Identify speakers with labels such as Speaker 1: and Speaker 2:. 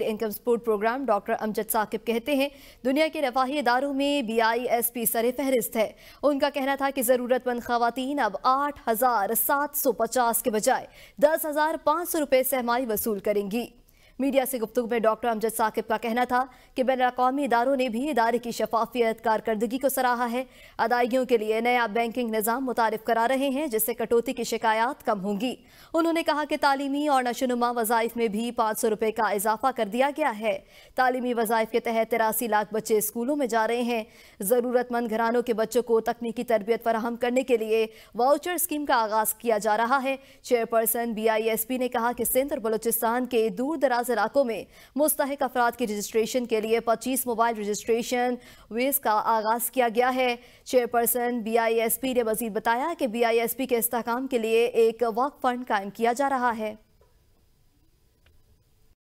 Speaker 1: income support programme doctor Amjad Saqib कहते हैं दुनिया के रफाही इदारों में बी आई एस पी सर फहरिस्त है उनका कहना था कि ज़रूरतमंद खातन अब आठ हज़ार सात सौ पचास के बजाय दस हज़ार पाँच सौ रुपये सहमाई वसूल करेंगी मीडिया से गुफ्तु में डॉक्टर अमजद साकिब का कहना था कि बैन अवी इदारों ने भी इदारे की शफाफियत कारकर्दगी को सराहा है अदायगियों के लिए नया बैंकिंग निज़ाम मुतारफ करा रहे हैं जिससे कटौती की शिकायत कम होंगी उन्होंने कहा कि तालीमी और नशोनुमा वज़ाइफ में भी पाँच सौ रुपये का इजाफा कर दिया गया है तालीमी वज़ाइफ के तहत तिरासी लाख बच्चे स्कूलों में जा रहे हैं ज़रूरतमंद घरानों के बच्चों को तकनीकी तरबियत फराहम करने के लिए वाउचर स्कीम का आगाज़ किया जा रहा है chairperson B I S P ने कहा कि सिंध और बलोचिस्तान के दूर दराज दराज इलाकों में मुस्तक अफराद की रजिस्ट्रेशन के लिए पच्चीस मोबाइल रजिस्ट्रेशन वेज का आगाज किया गया है chairperson B I S P ने मजीद बताया कि बी आई एस पी के इसकाम के लिए एक वक्फ फंड कायम किया जा रहा है